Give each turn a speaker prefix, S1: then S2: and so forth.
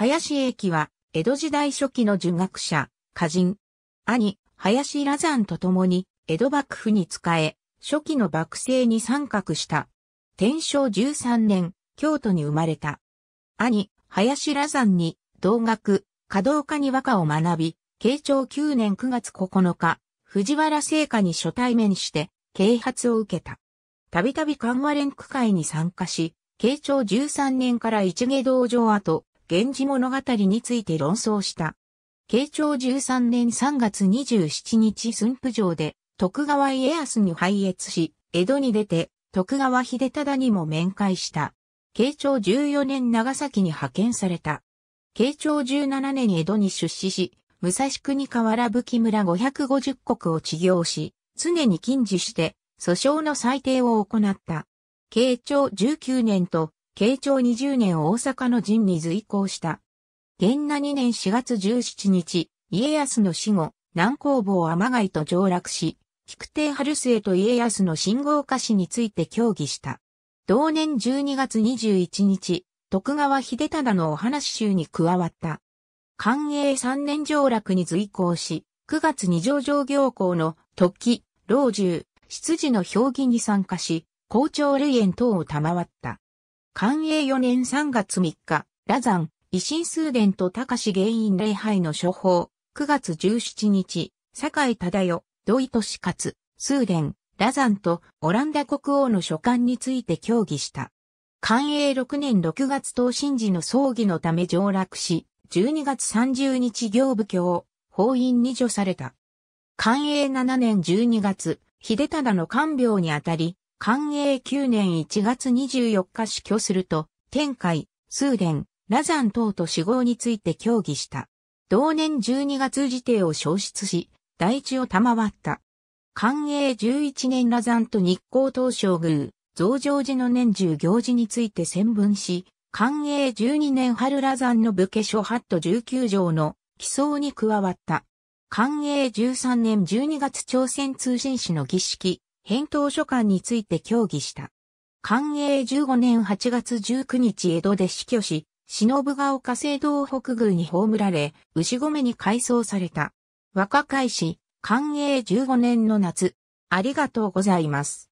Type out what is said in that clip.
S1: 林英樹は、江戸時代初期の儒学者、歌人、兄、林羅山と共に、江戸幕府に仕え、初期の幕政に参画した。天正13年、京都に生まれた。兄、林羅山に、同学、華道家に和歌を学び、慶長9年9月9日、藤原聖歌に初対面して、啓発を受けた。たびたび緩和連区会に参加し、慶長13年から一芸道場跡、源氏物語について論争した。慶長13年3月27日駿府城で徳川家康に拝謁し、江戸に出て徳川秀忠にも面会した。慶長14年長崎に派遣された。慶長17年江戸に出資し、武蔵国河原武器村550国を治業し、常に禁止して、訴訟の裁定を行った。慶長19年と慶長20年大阪の陣に随行した。元那2年4月17日、家康の死後、南工房天外と上洛し、菊亭春末と家康の信号歌詞について協議した。同年12月21日、徳川秀忠のお話集に加わった。寛永3年上洛に随行し、9月二条上行校の突起、老中、執事の評議に参加し、校長類園等を賜った。寛永4年3月3日、羅山、維新数伝と高志原因礼拝の処方、9月17日、堺忠代、土井利勝、数伝、羅山とオランダ国王の書簡について協議した。寛永6年6月東神寺の葬儀のため上落し、12月30日行部教、法院に除された。寛永7年12月、秀忠の看病にあたり、寛永九年一月二十四日死去すると、天海、数ラ羅山等と死亡について協議した。同年十二月時帝を消失し、大地を賜った。寛永十一年羅山と日光東照宮、増上寺の年中行事について宣文し、寛永十二年春羅山の武家諸八都十九条の起草に加わった。寛永十三年十二月朝鮮通信使の儀式、返答書簡について協議した。寛永15年8月19日江戸で死去し、忍が丘聖道北宮に葬られ、牛込に改装された。若返し、寛永15年の夏、ありがとうございます。